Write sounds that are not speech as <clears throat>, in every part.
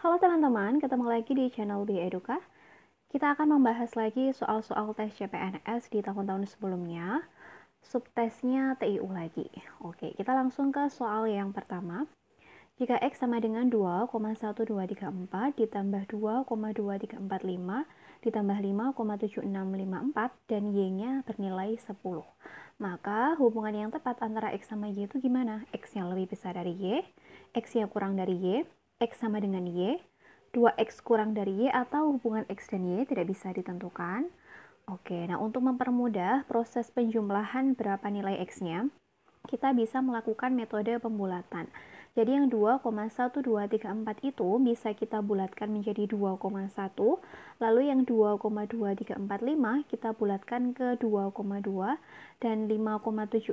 Halo teman-teman, ketemu lagi di channel Bi Eduka. Kita akan membahas lagi soal-soal tes CPNS di tahun-tahun sebelumnya. Subtesnya TIU lagi. Oke, kita langsung ke soal yang pertama. Jika X sama dengan 2,1234 ditambah 2,2345 ditambah 5,7654 dan Y-nya bernilai 10. Maka hubungan yang tepat antara X sama Y itu gimana? X yang lebih besar dari Y, X yang kurang dari Y, X sama dengan Y, 2X kurang dari Y atau hubungan X dan Y tidak bisa ditentukan. Oke, nah untuk mempermudah proses penjumlahan berapa nilai X-nya, kita bisa melakukan metode pembulatan. Jadi yang 2,1234 itu bisa kita bulatkan menjadi 2,1, lalu yang 2,2345 kita bulatkan ke 2,2 dan 5,7654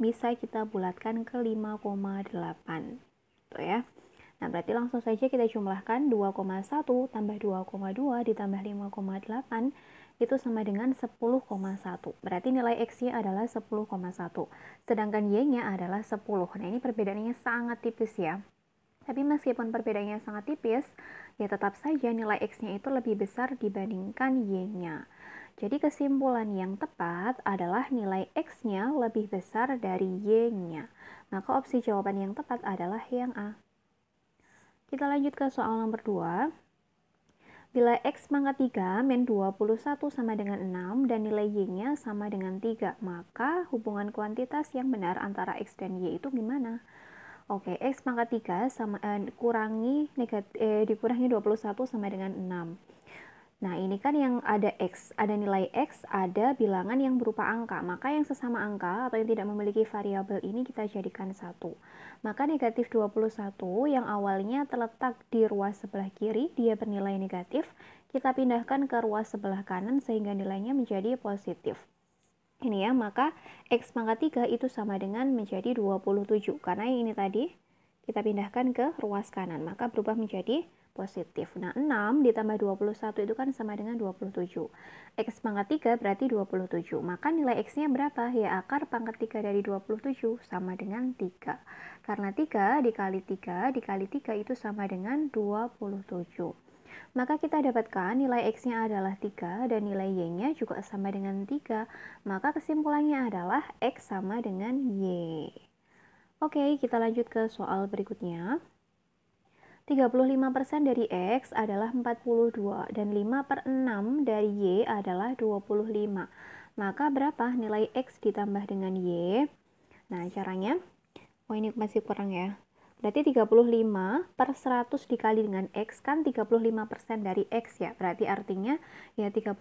bisa kita bulatkan ke 5,8. Tuh gitu ya. Nah, berarti langsung saja kita jumlahkan 2,1 tambah 2,2 ditambah 5,8 itu sama dengan 10,1. Berarti nilai X-nya adalah 10,1. Sedangkan Y-nya adalah 10. Nah, ini perbedaannya sangat tipis ya. Tapi meskipun perbedaannya sangat tipis, ya tetap saja nilai X-nya itu lebih besar dibandingkan Y-nya. Jadi kesimpulan yang tepat adalah nilai X-nya lebih besar dari Y-nya. Maka opsi jawaban yang tepat adalah yang A. Kita lanjut ke soal nomor 2. Bila X pangkat 3, min 21 sama dengan 6, dan nilai Y-nya sama dengan 3, maka hubungan kuantitas yang benar antara X dan Y itu gimana? Oke, X pangkat 3 sama, eh, kurangi negatif, eh, dikurangi 21 sama dengan 6. Nah, ini kan yang ada X, ada nilai X, ada bilangan yang berupa angka. Maka yang sesama angka atau yang tidak memiliki variabel ini kita jadikan satu. Maka negatif 21 yang awalnya terletak di ruas sebelah kiri, dia bernilai negatif. Kita pindahkan ke ruas sebelah kanan sehingga nilainya menjadi positif. Ini ya, maka X pangkat 3 itu sama dengan menjadi 27. Karena yang ini tadi kita pindahkan ke ruas kanan, maka berubah menjadi positif. Nah, 6 ditambah 21 itu kan sama dengan 27. X pangkat 3 berarti 27. Maka nilai X-nya berapa? Ya, akar pangkat 3 dari 27 sama dengan 3. Karena 3 dikali 3 dikali 3 itu sama dengan 27. Maka kita dapatkan nilai X-nya adalah 3 dan nilai Y-nya juga sama dengan 3. Maka kesimpulannya adalah X sama dengan Y. Oke, kita lanjut ke soal berikutnya. 35% dari X adalah 42 dan 5 per 6 dari Y adalah 25. Maka berapa nilai X ditambah dengan Y? Nah, caranya, oh ini masih kurang ya. Berarti 35 per 100 dikali dengan X kan 35% dari X ya. Berarti artinya ya 35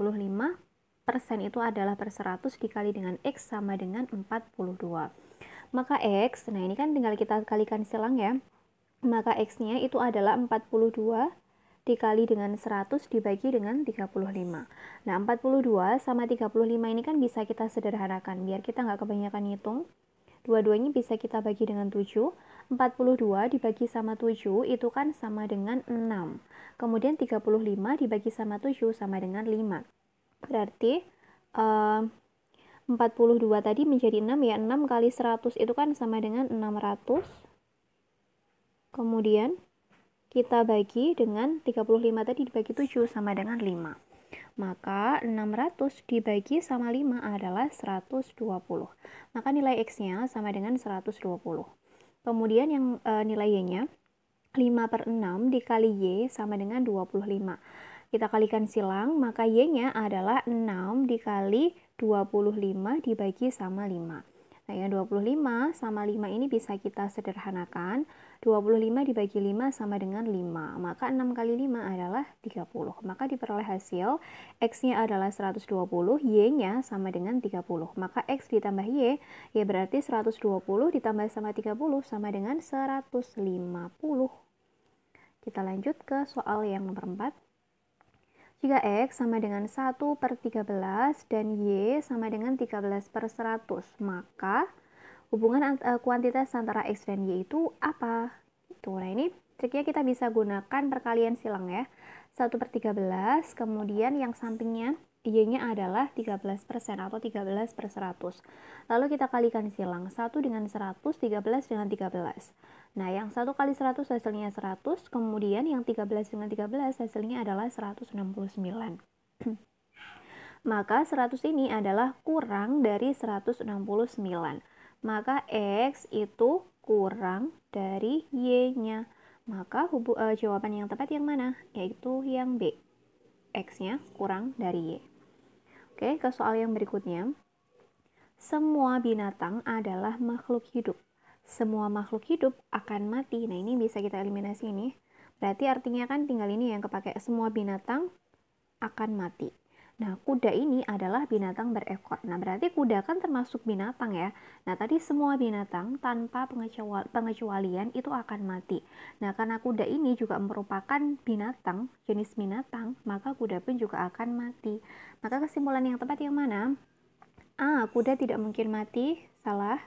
persen itu adalah per 100 dikali dengan X sama dengan 42. Maka X, nah ini kan tinggal kita kalikan silang ya maka X-nya itu adalah 42 dikali dengan 100 dibagi dengan 35. Nah, 42 sama 35 ini kan bisa kita sederhanakan, biar kita nggak kebanyakan ngitung. Dua-duanya bisa kita bagi dengan 7. 42 dibagi sama 7 itu kan sama dengan 6. Kemudian 35 dibagi sama 7 sama dengan 5. Berarti eh, uh, 42 tadi menjadi 6 ya 6 kali 100 itu kan sama dengan 600 Kemudian kita bagi dengan 35 tadi dibagi 7 sama dengan 5. Maka 600 dibagi sama 5 adalah 120. Maka nilai X-nya sama dengan 120. Kemudian yang e, nilai Y-nya 5 per 6 dikali Y sama dengan 25. Kita kalikan silang, maka Y-nya adalah 6 dikali 25 dibagi sama 5. Nah, yang 25 sama 5 ini bisa kita sederhanakan. 25 dibagi 5 sama dengan 5. Maka 6 kali 5 adalah 30. Maka diperoleh hasil X-nya adalah 120, Y-nya sama dengan 30. Maka X ditambah Y, Y ya berarti 120 ditambah sama 30 sama dengan 150. Kita lanjut ke soal yang nomor 4. 3x sama dengan 1 per 13 dan y sama dengan 13 per 100. Maka hubungan ant eh, kuantitas antara x dan y itu apa? Itu, nah ini triknya kita bisa gunakan perkalian silang ya. 1 per 13, kemudian yang sampingnya Y-nya adalah 13% atau 13 per 100. Lalu kita kalikan silang 1 dengan 100, 13 dengan 13. Nah, yang 1 kali 100 hasilnya 100, kemudian yang 13 dengan 13 hasilnya adalah 169. <clears throat> Maka 100 ini adalah kurang dari 169. Maka X itu kurang dari Y-nya. Maka hubu, uh, jawaban yang tepat yang mana? Yaitu yang B. X-nya kurang dari Y. Oke, ke soal yang berikutnya. Semua binatang adalah makhluk hidup. Semua makhluk hidup akan mati. Nah, ini bisa kita eliminasi ini. Berarti artinya kan tinggal ini yang kepake. Semua binatang akan mati. Nah, kuda ini adalah binatang berekor. Nah, berarti kuda kan termasuk binatang ya. Nah, tadi semua binatang tanpa pengecualian itu akan mati. Nah, karena kuda ini juga merupakan binatang, jenis binatang, maka kuda pun juga akan mati. Maka kesimpulan yang tepat yang mana? A. Kuda tidak mungkin mati. Salah.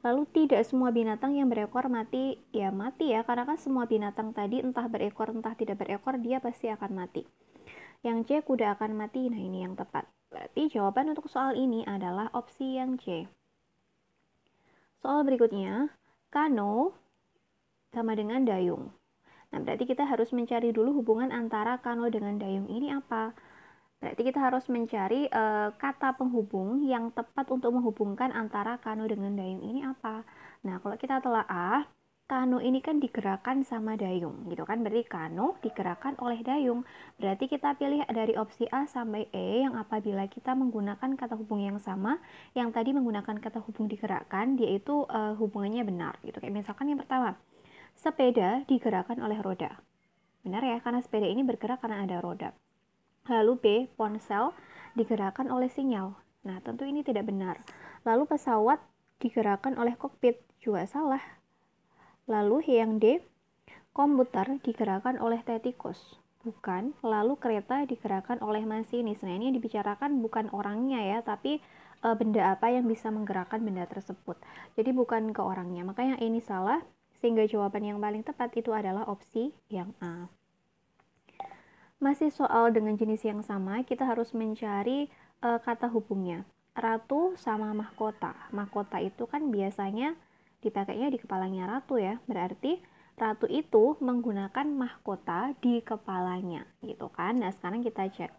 Lalu tidak semua binatang yang berekor mati, ya mati ya, karena kan semua binatang tadi entah berekor entah tidak berekor dia pasti akan mati yang C kuda akan mati. Nah, ini yang tepat. Berarti jawaban untuk soal ini adalah opsi yang C. Soal berikutnya, kano sama dengan dayung. Nah, berarti kita harus mencari dulu hubungan antara kano dengan dayung ini apa? Berarti kita harus mencari e, kata penghubung yang tepat untuk menghubungkan antara kano dengan dayung ini apa? Nah, kalau kita telah A, Kano ini kan digerakkan sama dayung gitu kan berarti Kano digerakkan oleh dayung berarti kita pilih dari opsi A sampai E yang apabila kita menggunakan kata hubung yang sama yang tadi menggunakan kata hubung digerakkan dia itu uh, hubungannya benar gitu kayak misalkan yang pertama sepeda digerakkan oleh roda benar ya karena sepeda ini bergerak karena ada roda lalu B ponsel digerakkan oleh sinyal nah tentu ini tidak benar lalu pesawat digerakkan oleh kokpit juga salah Lalu yang D, komputer digerakkan oleh tetikus, bukan lalu kereta digerakkan oleh masinis. Nah, ini yang dibicarakan bukan orangnya ya, tapi e, benda apa yang bisa menggerakkan benda tersebut. Jadi bukan ke orangnya. Maka yang ini salah, sehingga jawaban yang paling tepat itu adalah opsi yang A. Masih soal dengan jenis yang sama, kita harus mencari e, kata hubungnya. Ratu sama mahkota. Mahkota itu kan biasanya dipakainya di kepalanya ratu ya. Berarti ratu itu menggunakan mahkota di kepalanya gitu kan. Nah, sekarang kita cek.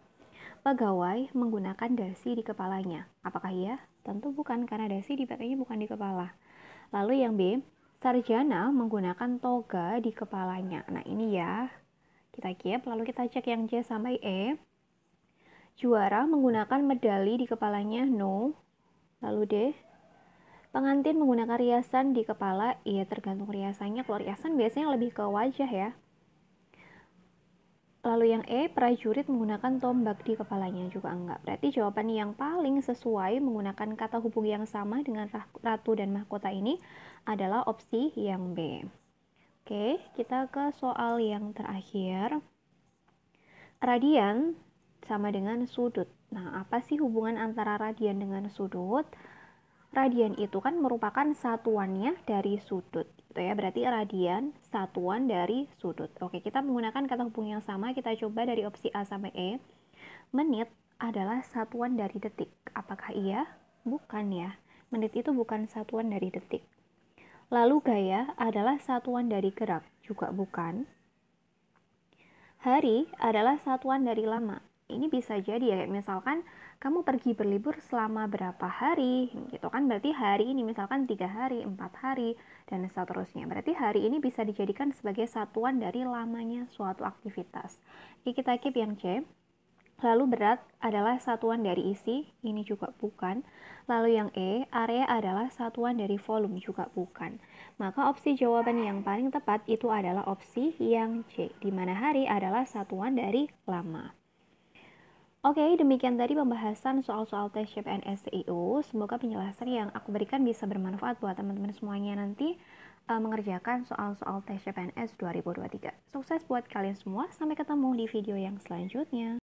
Pegawai menggunakan dasi di kepalanya. Apakah iya? Tentu bukan karena dasi dipakainya bukan di kepala. Lalu yang B, sarjana menggunakan toga di kepalanya. Nah, ini ya. Kita kiep lalu kita cek yang C sampai E. Juara menggunakan medali di kepalanya. No. Lalu D, Pengantin menggunakan riasan di kepala, ya tergantung riasannya. Kalau riasan biasanya lebih ke wajah ya. Lalu yang E, prajurit menggunakan tombak di kepalanya juga enggak. Berarti jawaban yang paling sesuai menggunakan kata hubung yang sama dengan ratu dan mahkota ini adalah opsi yang B. Oke, kita ke soal yang terakhir. Radian sama dengan sudut. Nah, apa sih hubungan antara radian dengan sudut? radian itu kan merupakan satuannya dari sudut gitu ya berarti radian satuan dari sudut oke kita menggunakan kata hubung yang sama kita coba dari opsi A sampai E menit adalah satuan dari detik apakah iya bukan ya menit itu bukan satuan dari detik lalu gaya adalah satuan dari gerak juga bukan hari adalah satuan dari lama ini bisa jadi ya misalkan kamu pergi berlibur selama berapa hari gitu kan berarti hari ini misalkan tiga hari empat hari dan seterusnya berarti hari ini bisa dijadikan sebagai satuan dari lamanya suatu aktivitas Oke, kita keep yang C Lalu berat adalah satuan dari isi, ini juga bukan. Lalu yang E, area adalah satuan dari volume juga bukan. Maka opsi jawaban yang paling tepat itu adalah opsi yang C, di mana hari adalah satuan dari lama. Oke, okay, demikian tadi pembahasan soal-soal tes CPNS SEO. Semoga penjelasan yang aku berikan bisa bermanfaat buat teman-teman semuanya nanti uh, mengerjakan soal-soal tes CPNS 2023. Sukses buat kalian semua, sampai ketemu di video yang selanjutnya.